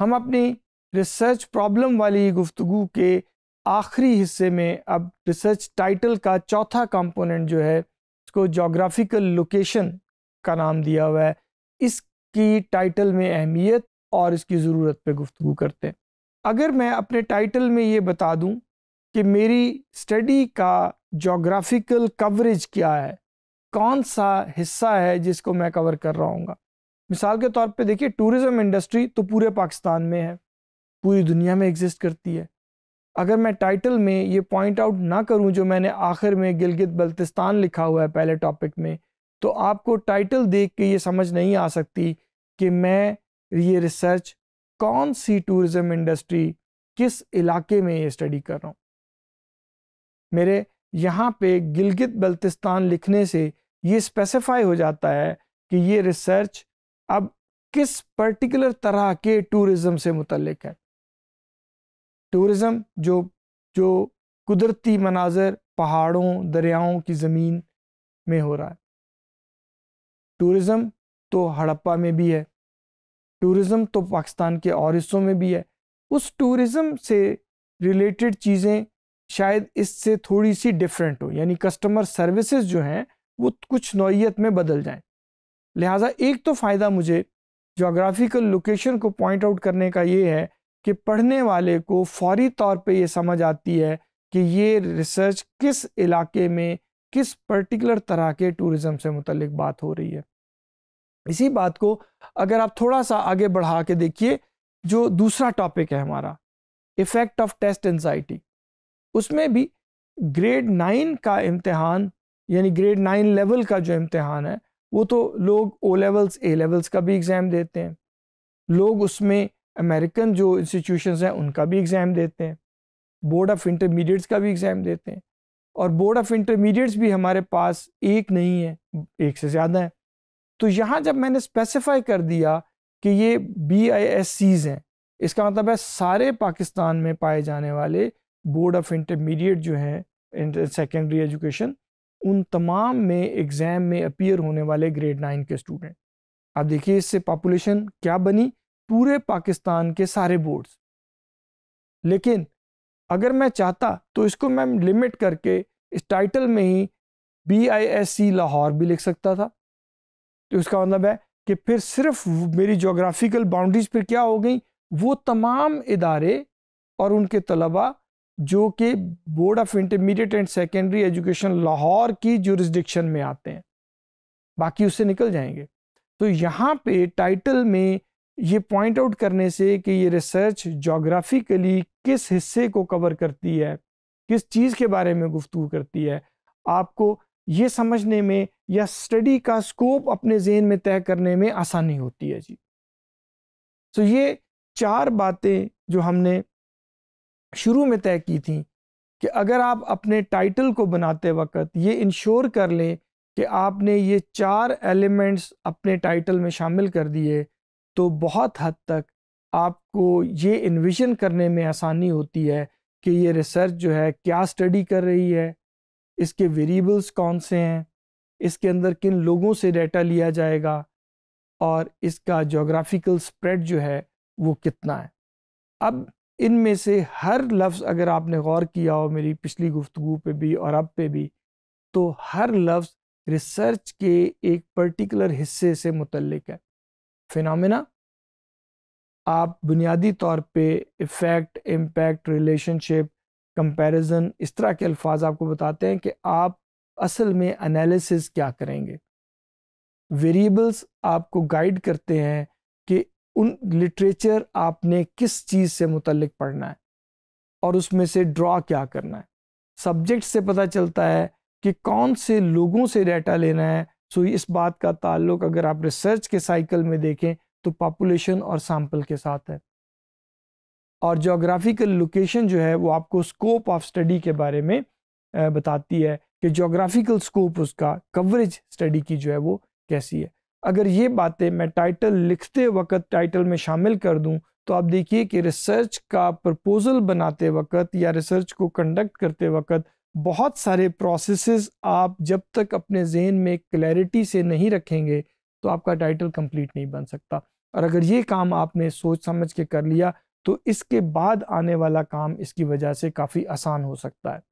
हम अपनी research problem वाली गुफ्तु के आखिरी हिस्से में अब रिसर्च टाइटल का चौथा कंपोनेंट जो है इसको जोग्राफिकल लोकेशन का नाम दिया हुआ है इसकी टाइटल में अहमियत और इसकी ज़रूरत पे गुफ्तु करते हैं अगर मैं अपने टाइटल में ये बता दूं कि मेरी स्टडी का जोग्राफिकल कवरेज क्या है कौन सा हिस्सा है जिसको मैं कवर कर रहा हूँगा मिसाल के तौर पे देखिए टूरिज़म इंडस्ट्री तो पूरे पाकिस्तान में है पूरी दुनिया में एग्जिस्ट करती है अगर मैं टाइटल में ये पॉइंट आउट ना करूं जो मैंने आखिर में गिलगित बल्तिस्तान लिखा हुआ है पहले टॉपिक में तो आपको टाइटल देख के ये समझ नहीं आ सकती कि मैं ये रिसर्च कौन सी टूरिज़म इंडस्ट्री किस इलाके में ये स्टडी कर रहा हूँ मेरे यहाँ पे गिलगित बल्तिस्तान लिखने से ये स्पेसिफाई हो जाता है कि ये रिसर्च अब किस पर्टिकुलर तरह के टूरिज्म से मुतलक है टूरिज्म जो जो कुदरती मनाजर पहाड़ों दरियाओं की ज़मीन में हो रहा है टूरिज्म तो हड़प्पा में भी है टूरिज़म तो पाकिस्तान के और हिस्सों में भी है उस टूरिज्म से रिलेटेड चीज़ें शायद इससे थोड़ी सी डिफरेंट हो यानी कस्टमर सर्विसेज जो हैं वो कुछ नौीयत में बदल जाएं लिहाजा एक तो फ़ायदा मुझे जोग्राफिकल लोकेशन को पॉइंट आउट करने का ये है कि पढ़ने वाले को फौरी तौर पे ये समझ आती है कि ये रिसर्च किस इलाके में किस पर्टिकुलर तरह के टूरिज़म से मुतलक बात हो रही है इसी बात को अगर आप थोड़ा सा आगे बढ़ा के देखिए जो दूसरा टॉपिक है हमारा इफ़ेक्ट ऑफ टेस्ट एनजाइटी उसमें भी ग्रेड नाइन का इम्तहान यानी ग्रेड नाइन लेवल का जो इम्तहान है वो तो लोग ओ लेवल्स ए लेवल्स का भी एग्ज़ाम देते हैं लोग उसमें अमेरिकन जो इंस्टीट्यूशंस हैं उनका भी एग्ज़ाम देते हैं बोर्ड ऑफ इंटरमीडिएट्स का भी एग्ज़ाम देते हैं और बोर्ड ऑफ इंटरमीडिएट्स भी हमारे पास एक नहीं है एक से ज़्यादा हैं तो यहाँ जब मैंने स्पेसिफाई कर दिया कि ये बी आई एस सीज़ हैं इसका मतलब है सारे पाकिस्तान में पाए जाने वाले बोर्ड ऑफ इंटरमीडिएट जो हैं सेकेंडरी एजुकेशन उन तमाम में एग्ज़ाम में अपीयर होने वाले ग्रेड नाइन के स्टूडेंट अब देखिए इससे पॉपुलेशन क्या बनी पूरे पाकिस्तान के सारे बोर्ड्स लेकिन अगर मैं चाहता तो इसको मैं लिमिट करके इस टाइटल में ही B I S C Lahore भी लिख सकता था तो इसका मतलब है कि फिर सिर्फ मेरी जोग्राफिकल बाउंड्रीज पर क्या हो गई वो तमाम इदारे और उनके तलबा जो कि board of intermediate and secondary education Lahore की जुरिस्डिक्शन में आते हैं बाकी उससे निकल जाएंगे तो यहाँ पे टाइटल में ये पॉइंट आउट करने से कि ये रिसर्च जोग्राफिकली किस हिस्से को कवर करती है किस चीज़ के बारे में गुफ्तु करती है आपको ये समझने में या स्टडी का स्कोप अपने जहन में तय करने में आसानी होती है जी तो ये चार बातें जो हमने शुरू में तय की थी कि अगर आप अपने टाइटल को बनाते वक्त ये इंश्योर कर लें कि आपने ये चार एलिमेंट्स अपने टाइटल में शामिल कर दिए तो बहुत हद तक आपको ये इन्विजन करने में आसानी होती है कि ये रिसर्च जो है क्या स्टडी कर रही है इसके वेरिएबल्स कौन से हैं इसके अंदर किन लोगों से डाटा लिया जाएगा और इसका जोग्राफिकल स्प्रेड जो है वो कितना है अब इन में से हर लफ्ज़ अगर आपने गौर किया हो मेरी पिछली गुफ्तु पे भी और अब पे भी तो हर लफ्ज़ रिसर्च के एक पर्टिकुलर हिस्से से मुतलक है फिनमिना आप बुनियादी तौर पे इफ़ेक्ट इम्पैक्ट रिलेशनशिप कंपैरिजन इस तरह के अल्फाज आपको बताते हैं कि आप असल में एनालिसिस क्या करेंगे वेरिएबल्स आपको गाइड करते हैं कि उन लिटरेचर आपने किस चीज़ से मुतलक पढ़ना है और उसमें से ड्रॉ क्या करना है सब्जेक्ट से पता चलता है कि कौन से लोगों से डाटा लेना है सो इस बात का ताल्लुक अगर आप रिसर्च के साइकिल में देखें तो पॉपुलेशन और सैम्पल के साथ है और जोग्राफिकल लोकेशन जो है वो आपको स्कोप ऑफ स्टडी के बारे में बताती है कि जोग्राफिकल स्कोप उसका कवरेज स्टडी की जो है वो कैसी है अगर ये बातें मैं टाइटल लिखते वक्त टाइटल में शामिल कर दूं तो आप देखिए कि रिसर्च का प्रपोजल बनाते वक्त या रिसर्च को कंडक्ट करते वक्त बहुत सारे प्रोसेसेस आप जब तक अपने जहन में क्लैरिटी से नहीं रखेंगे तो आपका टाइटल कंप्लीट नहीं बन सकता और अगर ये काम आपने सोच समझ के कर लिया तो इसके बाद आने वाला काम इसकी वजह से काफ़ी आसान हो सकता है